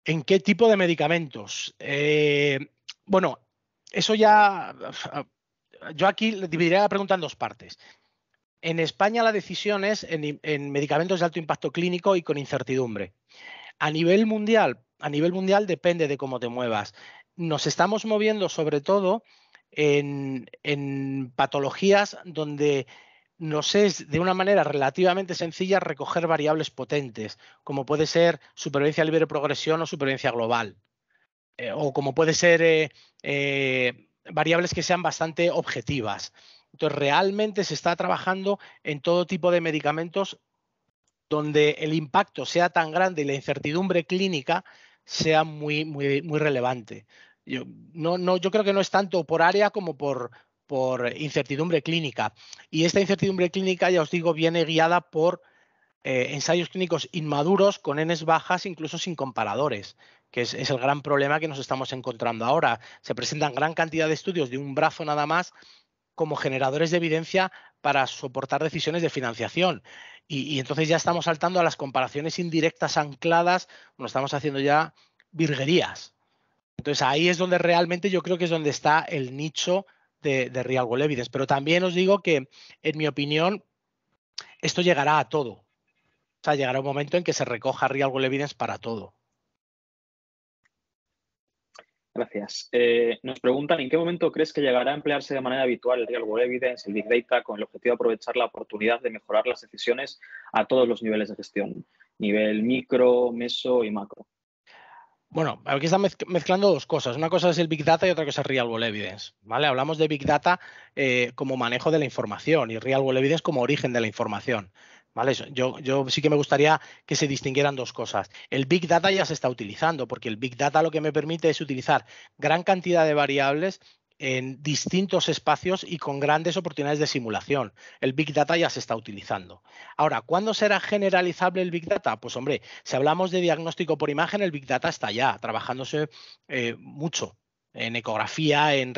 ¿En qué tipo de medicamentos? Eh, bueno, eso ya. Yo aquí dividiré la pregunta en dos partes. En España la decisión es en, medicamentos de alto impacto clínico y con incertidumbre. A nivel mundial, a nivel mundial depende de cómo te muevas. Nos estamos moviendo sobre todo en, en patologías donde nos es de una manera relativamente sencilla recoger variables potentes, como puede ser supervivencia libre de progresión o supervivencia global, eh, o como puede ser eh, eh, variables que sean bastante objetivas. Entonces, realmente se está trabajando en todo tipo de medicamentos donde el impacto sea tan grande y la incertidumbre clínica sea muy, muy, muy relevante. Yo, no, no, yo creo que no es tanto por área como por, por incertidumbre clínica. Y esta incertidumbre clínica, ya os digo, viene guiada por eh, ensayos clínicos inmaduros con Ns bajas, incluso sin comparadores, que es, el gran problema que nos estamos encontrando ahora. Se presentan gran cantidad de estudios de un brazo nada más como generadores de evidencia para soportar decisiones de financiación. Y, entonces ya estamos saltando a las comparaciones indirectas ancladas, nos estamos haciendo ya virguerías. Entonces ahí es donde realmente yo creo que es donde está el nicho de, de Real World Evidence. Pero también os digo que, en mi opinión, esto llegará a todo. O sea, llegará un momento en que se recoja Real World Evidence para todo. Gracias. Eh, nos preguntan en qué momento crees que llegará a emplearse de manera habitual el Real World Evidence, el Big Data, con el objetivo de aprovechar la oportunidad de mejorar las decisiones a todos los niveles de gestión, nivel micro, meso y macro. Bueno, aquí están mezclando dos cosas. Una cosa es el Big Data y otra cosa es Real World Evidence. ¿vale? Hablamos de Big Data eh, como manejo de la información y Real World Evidence como origen de la información. ¿Vale? Yo, yo, sí que me gustaría que se distinguieran dos cosas. El Big Data ya se está utilizando, porque el Big Data lo que me permite es utilizar gran cantidad de variables en distintos espacios y con grandes oportunidades de simulación. El Big Data ya se está utilizando. Ahora, ¿cuándo será generalizable el Big Data? Pues hombre, si hablamos de diagnóstico por imagen, el Big Data está ya trabajándose eh, mucho en ecografía, en,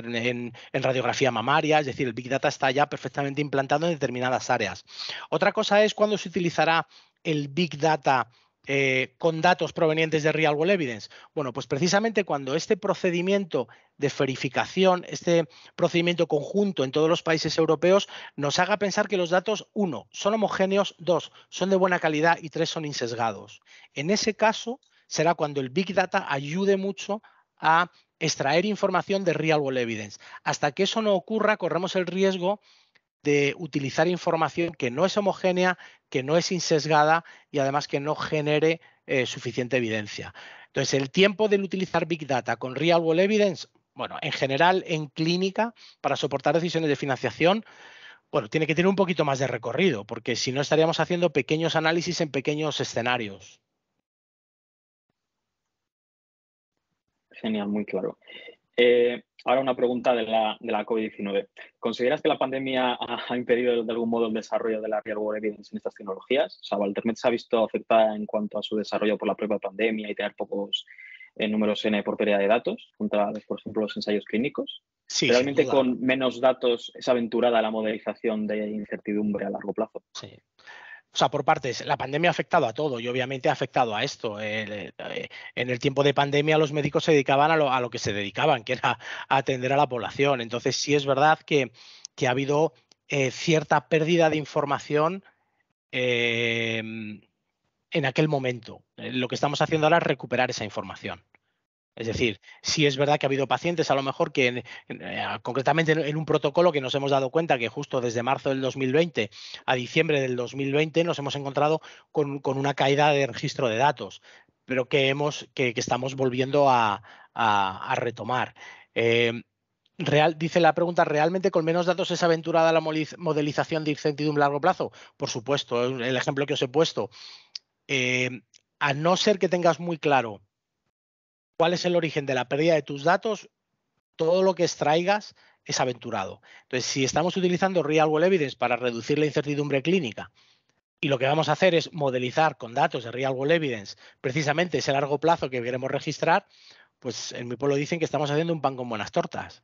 radiografía mamaria, es decir, el Big Data está ya perfectamente implantado en determinadas áreas. Otra cosa es cuándo se utilizará el Big Data eh, con datos provenientes de Real World Evidence? Bueno, pues precisamente cuando este procedimiento de verificación, este procedimiento conjunto en todos los países europeos, nos haga pensar que los datos, uno, son homogéneos, dos, son de buena calidad y tres, son insesgados. En ese caso, será cuando el Big Data ayude mucho a extraer información de Real World Evidence. Hasta que eso no ocurra, corremos el riesgo de utilizar información que no es homogénea, que no es insesgada y además que no genere eh, suficiente evidencia. Entonces, el tiempo del utilizar Big Data con Real World Evidence, bueno, en general en clínica para soportar decisiones de financiación, bueno, tiene que tener un poquito más de recorrido, porque si no estaríamos haciendo pequeños análisis en pequeños escenarios. Genial, muy claro. Eh, ahora una pregunta de la, de COVID-19. ¿Consideras que la pandemia ha, impedido de algún modo el desarrollo de la real world evidence en estas tecnologías? O sea, se ha visto afectada en cuanto a su desarrollo por la propia pandemia y tener pocos eh, números N eh, por pérdida de datos, contra, por ejemplo, los ensayos clínicos. Sí, ¿Realmente con menos datos es aventurada la modelización de incertidumbre a largo plazo? Sí o sea, por partes, la pandemia ha afectado a todo y obviamente ha afectado a esto. Eh, eh, en el tiempo de pandemia los médicos se dedicaban a lo, que se dedicaban, que era atender a la población. Entonces sí es verdad que, ha habido eh, cierta pérdida de información em, en aquel momento. Lo que estamos haciendo ahora es recuperar esa información. Es decir, si es verdad que ha habido pacientes, a lo mejor que eh, concretamente en un protocolo que nos hemos dado cuenta que justo desde marzo del 2020 a diciembre del 2020 nos hemos encontrado con, una caída de registro de datos, pero que, hemos, que, estamos volviendo a, retomar. Eh, real, dice la pregunta, ¿realmente con menos datos es aventurada la modelización de de a largo plazo? Por supuesto, el ejemplo que os he puesto. Eh, a no ser que tengas muy claro cuál es el origen de la pérdida de tus datos, todo lo que extraigas es aventurado. Entonces, si estamos utilizando Real World Evidence para reducir la incertidumbre clínica y lo que vamos a hacer es modelizar con datos de Real World Evidence precisamente ese largo plazo que queremos registrar, pues en mi pueblo dicen que estamos haciendo un pan con buenas tortas.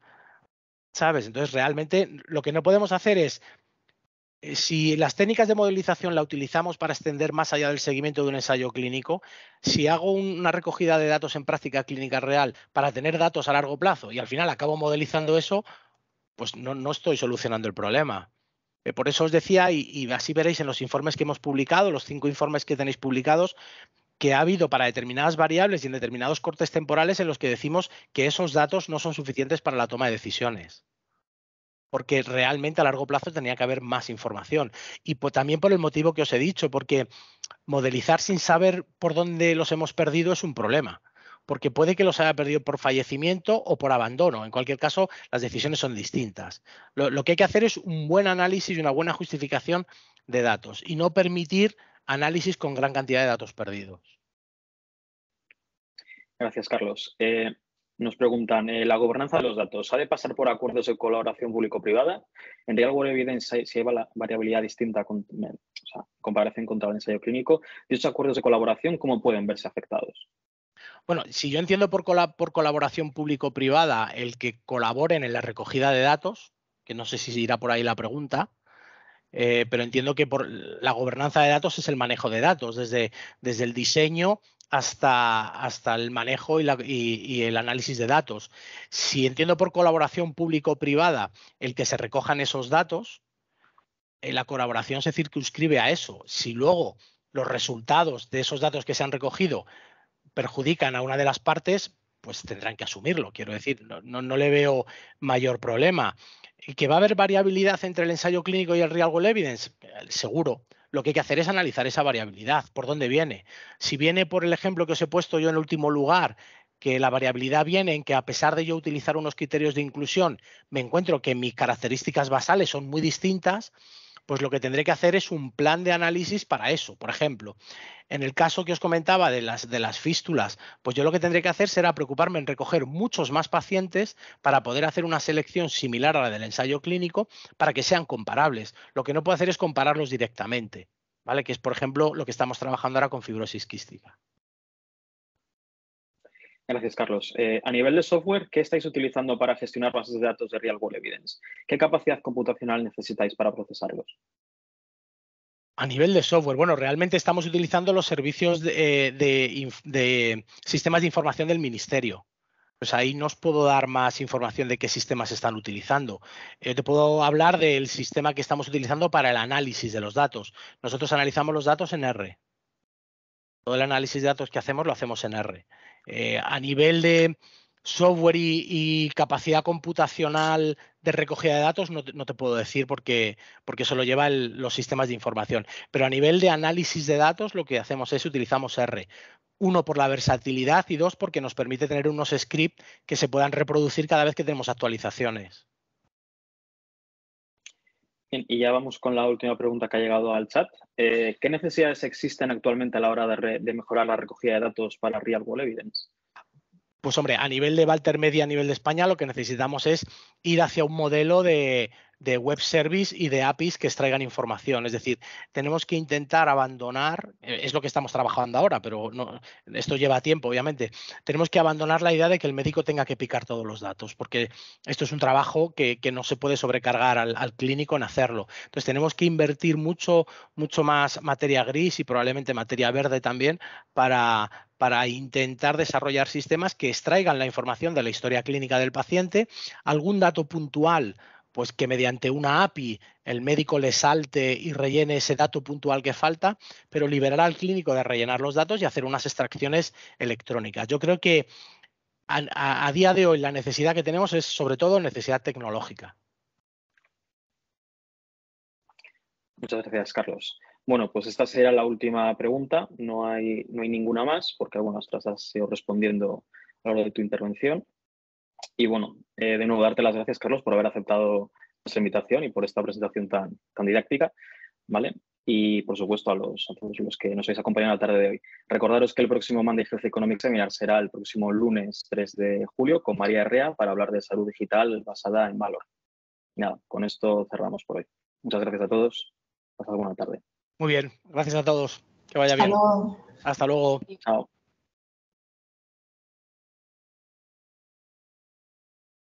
¿Sabes? Entonces, realmente lo que no podemos hacer es eh, si las técnicas de modelización la utilizamos para extender más allá del seguimiento de un ensayo clínico, si hago una recogida de datos en práctica clínica real para tener datos a largo plazo y al final acabo modelizando eso, pues no, estoy solucionando el problema. Eh, por eso os decía, y así veréis en los informes que hemos publicado, los cinco informes que tenéis publicados, que ha habido para determinadas variables y en determinados cortes temporales en los que decimos que esos datos no son suficientes para la toma de decisiones porque realmente a largo plazo tenía que haber más información. Y pues también por el motivo que os he dicho, porque modelizar sin saber por dónde los hemos perdido es un problema, porque puede que los haya perdido por fallecimiento o por abandono. En cualquier caso, las decisiones son distintas. Lo, que hay que hacer es un buen análisis y una buena justificación de datos y no permitir análisis con gran cantidad de datos perdidos. Gracias, Carlos. Eh, nos preguntan, eh, ¿la gobernanza de los datos ha de pasar por acuerdos de colaboración público-privada? En Real World Evidencia se lleva la variabilidad distinta con, o sea, comparación contra el ensayo clínico. ¿Y esos acuerdos de colaboración cómo pueden verse afectados? Bueno, si yo entiendo por, por colaboración público-privada el que colaboren en la recogida de datos, que no sé si irá por ahí la pregunta, eh, pero entiendo que por la gobernanza de datos es el manejo de datos, desde, desde el diseño hasta, hasta el manejo y, el análisis de datos. Si entiendo por colaboración público-privada el que se recojan esos datos, eh, la colaboración se circunscribe a eso. Si luego los resultados de esos datos que se han recogido perjudican a una de las partes, pues tendrán que asumirlo. Quiero decir, no, no, le veo mayor problema. ¿Y que va a haber variabilidad entre el ensayo clínico y el real world evidence? Eh, seguro lo que hay que hacer es analizar esa variabilidad, por dónde viene. Si viene por el ejemplo que os he puesto yo en el último lugar, que la variabilidad viene en que a pesar de yo utilizar unos criterios de inclusión, me encuentro que mis características basales son muy distintas, pues lo que tendré que hacer es un plan de análisis para eso. Por ejemplo, en el caso que os comentaba de las, de las fístulas, pues yo lo que tendré que hacer será preocuparme en recoger muchos más pacientes para poder hacer una selección similar a la del ensayo clínico para que sean comparables. Lo que no puedo hacer es compararlos directamente, ¿vale? Que es, por ejemplo, lo que estamos trabajando ahora con fibrosis quística. Gracias, Carlos. Eh, a nivel de software, ¿qué estáis utilizando para gestionar bases de datos de Real World Evidence? ¿Qué capacidad computacional necesitáis para procesarlos? A nivel de software, bueno, realmente estamos utilizando los servicios de, eh, sistemas de información del ministerio. Pues ahí no os puedo dar más información de qué sistemas están utilizando. Eh, te puedo hablar del sistema que estamos utilizando para el análisis de los datos. Nosotros analizamos los datos en R. Todo el análisis de datos que hacemos lo hacemos en R. Eh, a nivel de software y, capacidad computacional de recogida de datos no, te puedo decir porque, porque eso lo lleva los sistemas de información. Pero a nivel de análisis de datos lo que hacemos es utilizamos R. Uno, por la versatilidad y dos, porque nos permite tener unos scripts que se puedan reproducir cada vez que tenemos actualizaciones y ya vamos con la última pregunta que ha llegado al chat. Eh, ¿Qué necesidades existen actualmente a la hora de, mejorar la recogida de datos para Real World Evidence? Pues hombre, a nivel de Walter Media, a nivel de España, lo que necesitamos es ir hacia un modelo de de web service y de APIs que extraigan información. Es decir, tenemos que intentar abandonar, eh, es lo que estamos trabajando ahora, pero no, esto lleva tiempo, obviamente. Tenemos que abandonar la idea de que el médico tenga que picar todos los datos, porque esto es un trabajo que, no se puede sobrecargar al, clínico en hacerlo. Entonces, tenemos que invertir mucho, mucho más materia gris y probablemente materia verde también para, para intentar desarrollar sistemas que extraigan la información de la historia clínica del paciente, algún dato puntual pues que mediante una API el médico le salte y rellene ese dato puntual que falta, pero liberar al clínico de rellenar los datos y hacer unas extracciones electrónicas. Yo creo que a, día de hoy la necesidad que tenemos es sobre todo necesidad tecnológica. Muchas gracias, Carlos. Bueno, pues esta será la última pregunta. No hay, ninguna más, porque algunas otras has ido respondiendo a lo de tu intervención. Y bueno, eh, de nuevo, darte las gracias, Carlos, por haber aceptado nuestra invitación y por esta presentación tan, didáctica. ¿vale? Y por supuesto a, todos los que nos habéis acompañado la tarde de hoy. Recordaros que el próximo Monday Health Economic Seminar será el próximo lunes 3 de julio con María Herrea para hablar de salud digital basada en valor. Nada, con esto cerramos por hoy. Muchas gracias a todos. Pasad buena tarde. Muy bien, gracias a todos. Que vaya bien. Hasta luego. Hasta luego. Chao.